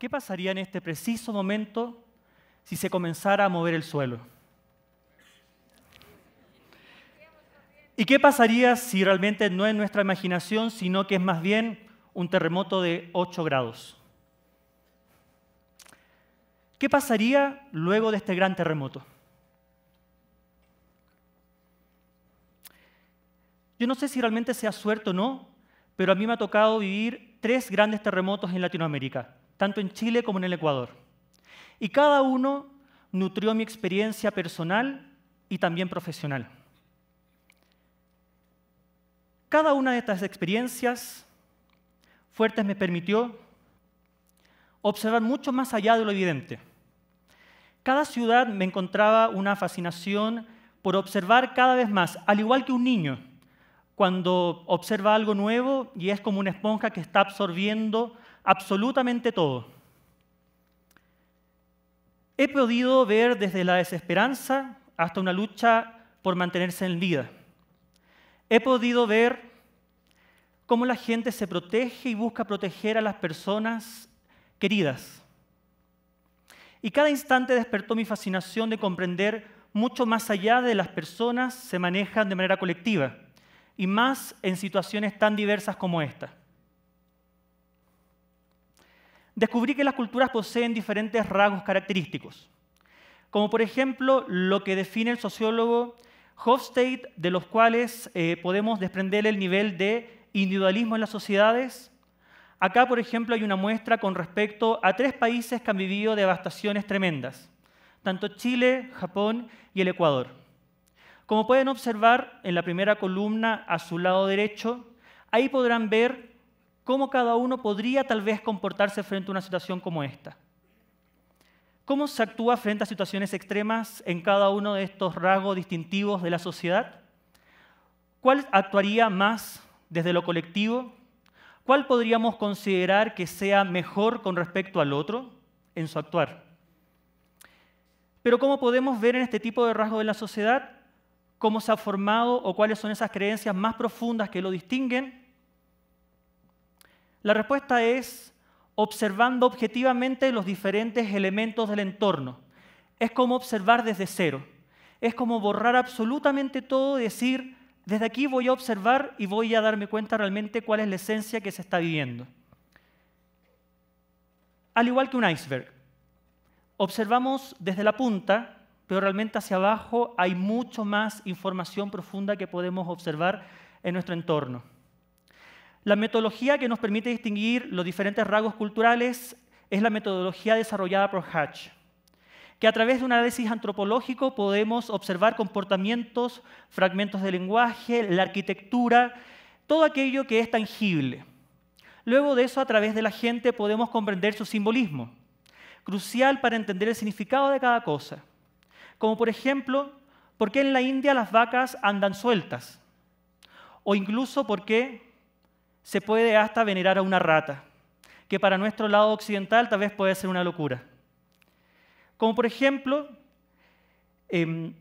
¿qué pasaría en este preciso momento si se comenzara a mover el suelo? ¿Y qué pasaría si realmente no es nuestra imaginación, sino que es más bien un terremoto de 8 grados? ¿Qué pasaría luego de este gran terremoto? Yo no sé si realmente sea suerte o no, pero a mí me ha tocado vivir tres grandes terremotos en Latinoamérica tanto en Chile como en el Ecuador. Y cada uno nutrió mi experiencia personal y también profesional. Cada una de estas experiencias fuertes me permitió observar mucho más allá de lo evidente. Cada ciudad me encontraba una fascinación por observar cada vez más, al igual que un niño, cuando observa algo nuevo y es como una esponja que está absorbiendo absolutamente todo. He podido ver desde la desesperanza hasta una lucha por mantenerse en vida. He podido ver cómo la gente se protege y busca proteger a las personas queridas. Y cada instante despertó mi fascinación de comprender mucho más allá de las personas se manejan de manera colectiva y más en situaciones tan diversas como esta descubrí que las culturas poseen diferentes rasgos característicos, como por ejemplo lo que define el sociólogo Hofstede, de los cuales eh, podemos desprender el nivel de individualismo en las sociedades. Acá, por ejemplo, hay una muestra con respecto a tres países que han vivido devastaciones tremendas, tanto Chile, Japón y el Ecuador. Como pueden observar en la primera columna a su lado derecho, ahí podrán ver cómo cada uno podría tal vez comportarse frente a una situación como esta. ¿Cómo se actúa frente a situaciones extremas en cada uno de estos rasgos distintivos de la sociedad? ¿Cuál actuaría más desde lo colectivo? ¿Cuál podríamos considerar que sea mejor con respecto al otro en su actuar? Pero ¿cómo podemos ver en este tipo de rasgos de la sociedad, cómo se ha formado o cuáles son esas creencias más profundas que lo distinguen la respuesta es observando objetivamente los diferentes elementos del entorno. Es como observar desde cero. Es como borrar absolutamente todo y decir, desde aquí voy a observar y voy a darme cuenta realmente cuál es la esencia que se está viviendo. Al igual que un iceberg. Observamos desde la punta, pero realmente hacia abajo hay mucho más información profunda que podemos observar en nuestro entorno. La metodología que nos permite distinguir los diferentes rasgos culturales es la metodología desarrollada por Hatch, que a través de un análisis antropológico podemos observar comportamientos, fragmentos de lenguaje, la arquitectura, todo aquello que es tangible. Luego de eso, a través de la gente podemos comprender su simbolismo, crucial para entender el significado de cada cosa. Como por ejemplo, ¿por qué en la India las vacas andan sueltas? O incluso, ¿por qué se puede hasta venerar a una rata, que para nuestro lado occidental tal vez puede ser una locura. Como por ejemplo, em,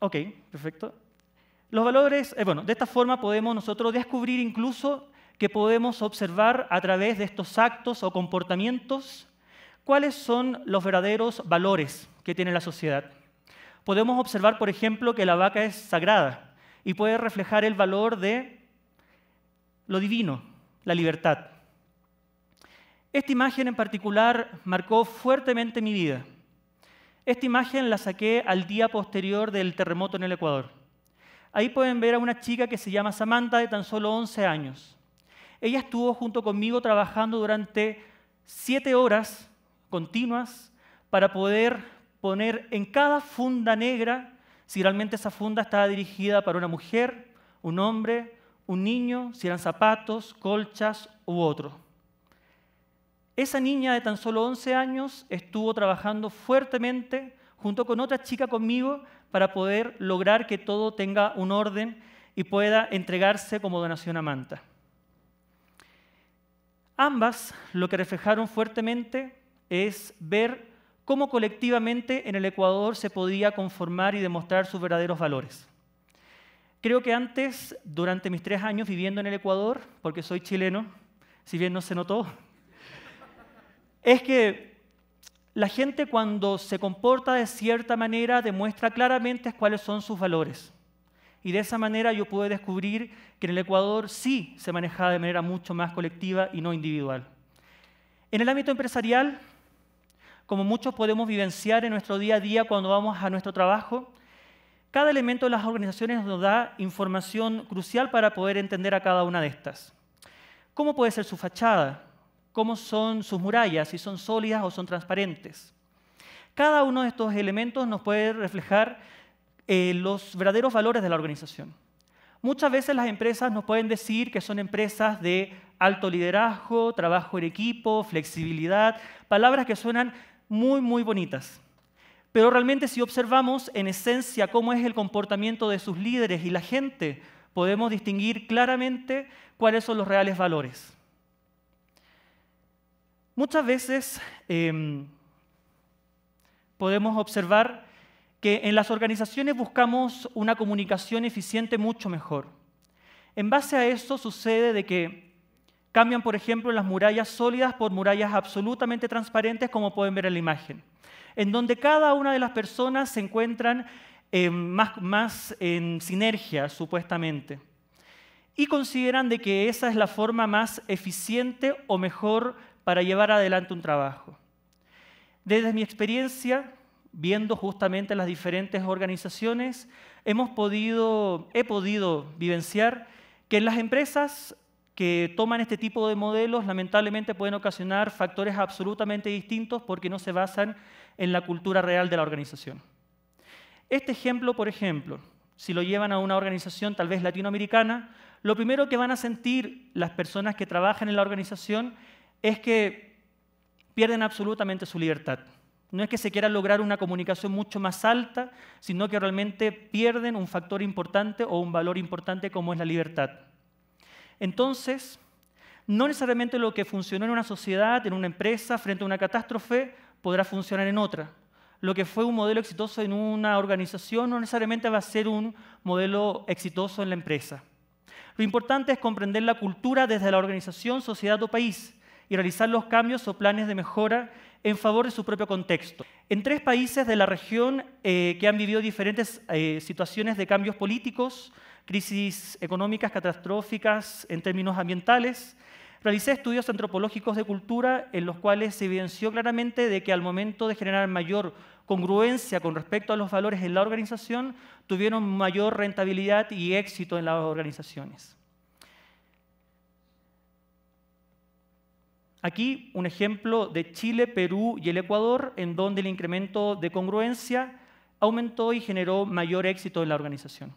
ok, perfecto. Los valores, eh, bueno, de esta forma podemos nosotros descubrir incluso que podemos observar a través de estos actos o comportamientos cuáles son los verdaderos valores que tiene la sociedad. Podemos observar, por ejemplo, que la vaca es sagrada y puede reflejar el valor de lo divino, la libertad. Esta imagen en particular marcó fuertemente mi vida. Esta imagen la saqué al día posterior del terremoto en el Ecuador. Ahí pueden ver a una chica que se llama Samantha de tan solo 11 años. Ella estuvo junto conmigo trabajando durante siete horas continuas para poder poner en cada funda negra, si realmente esa funda estaba dirigida para una mujer, un hombre, un niño, si eran zapatos, colchas u otro. Esa niña de tan solo 11 años estuvo trabajando fuertemente junto con otra chica conmigo para poder lograr que todo tenga un orden y pueda entregarse como donación a Manta. Ambas lo que reflejaron fuertemente es ver cómo colectivamente en el Ecuador se podía conformar y demostrar sus verdaderos valores. Creo que antes, durante mis tres años viviendo en el Ecuador, porque soy chileno, si bien no se notó, es que la gente cuando se comporta de cierta manera demuestra claramente cuáles son sus valores. Y de esa manera yo pude descubrir que en el Ecuador sí se manejaba de manera mucho más colectiva y no individual. En el ámbito empresarial, como muchos podemos vivenciar en nuestro día a día cuando vamos a nuestro trabajo, cada elemento de las organizaciones nos da información crucial para poder entender a cada una de estas. ¿Cómo puede ser su fachada? ¿Cómo son sus murallas? ¿Si son sólidas o son transparentes? Cada uno de estos elementos nos puede reflejar eh, los verdaderos valores de la organización. Muchas veces las empresas nos pueden decir que son empresas de alto liderazgo, trabajo en equipo, flexibilidad, palabras que suenan muy, muy bonitas. Pero realmente si observamos en esencia cómo es el comportamiento de sus líderes y la gente, podemos distinguir claramente cuáles son los reales valores. Muchas veces em, podemos observar que en las organizaciones buscamos una comunicación eficiente mucho mejor. En base a eso sucede de que Cambian, por ejemplo, las murallas sólidas por murallas absolutamente transparentes, como pueden ver en la imagen, en donde cada una de las personas se encuentran eh, más, más en sinergia, supuestamente. Y consideran de que esa es la forma más eficiente o mejor para llevar adelante un trabajo. Desde mi experiencia, viendo justamente las diferentes organizaciones, hemos podido, he podido vivenciar que en las empresas que toman este tipo de modelos lamentablemente pueden ocasionar factores absolutamente distintos porque no se basan en la cultura real de la organización. Este ejemplo, por ejemplo, si lo llevan a una organización tal vez latinoamericana, lo primero que van a sentir las personas que trabajan en la organización es que pierden absolutamente su libertad. No es que se quiera lograr una comunicación mucho más alta, sino que realmente pierden un factor importante o un valor importante como es la libertad. Entonces, no necesariamente lo que funcionó en una sociedad, en una empresa, frente a una catástrofe, podrá funcionar en otra. Lo que fue un modelo exitoso en una organización no necesariamente va a ser un modelo exitoso en la empresa. Lo importante es comprender la cultura desde la organización, sociedad o país y realizar los cambios o planes de mejora en favor de su propio contexto. En tres países de la región eh, que han vivido diferentes eh, situaciones de cambios políticos, crisis económicas catastróficas en términos ambientales, realicé estudios antropológicos de cultura en los cuales se evidenció claramente de que al momento de generar mayor congruencia con respecto a los valores en la organización, tuvieron mayor rentabilidad y éxito en las organizaciones. Aquí un ejemplo de Chile, Perú y el Ecuador, en donde el incremento de congruencia aumentó y generó mayor éxito en la organización.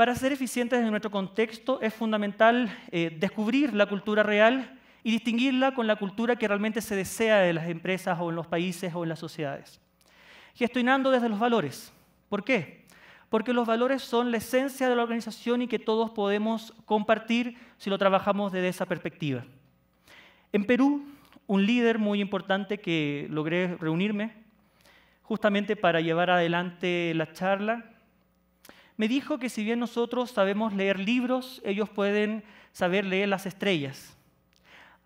Para ser eficientes en nuestro contexto es fundamental eh, descubrir la cultura real y distinguirla con la cultura que realmente se desea de las empresas o en los países o en las sociedades. Gestionando desde los valores. ¿Por qué? Porque los valores son la esencia de la organización y que todos podemos compartir si lo trabajamos desde esa perspectiva. En Perú, un líder muy importante que logré reunirme justamente para llevar adelante la charla me dijo que si bien nosotros sabemos leer libros, ellos pueden saber leer las estrellas.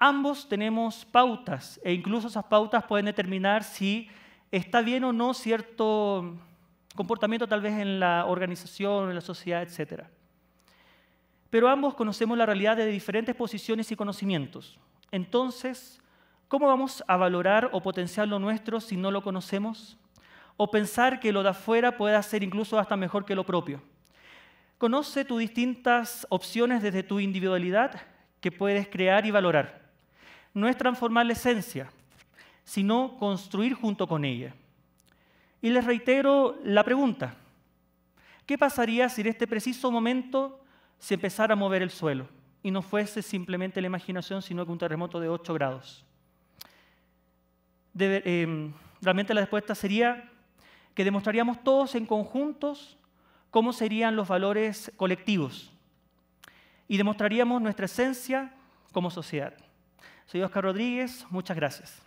Ambos tenemos pautas e incluso esas pautas pueden determinar si está bien o no cierto comportamiento tal vez en la organización, en la sociedad, etc. Pero ambos conocemos la realidad de diferentes posiciones y conocimientos. Entonces, ¿cómo vamos a valorar o potenciar lo nuestro si no lo conocemos? o pensar que lo de afuera pueda ser incluso hasta mejor que lo propio. Conoce tus distintas opciones desde tu individualidad que puedes crear y valorar. No es transformar la esencia, sino construir junto con ella. Y les reitero la pregunta, ¿qué pasaría si en este preciso momento se empezara a mover el suelo y no fuese simplemente la imaginación, sino que un terremoto de 8 grados? Em, realmente la respuesta sería que demostraríamos todos en conjuntos cómo serían los valores colectivos y demostraríamos nuestra esencia como sociedad. Soy Oscar Rodríguez, muchas gracias.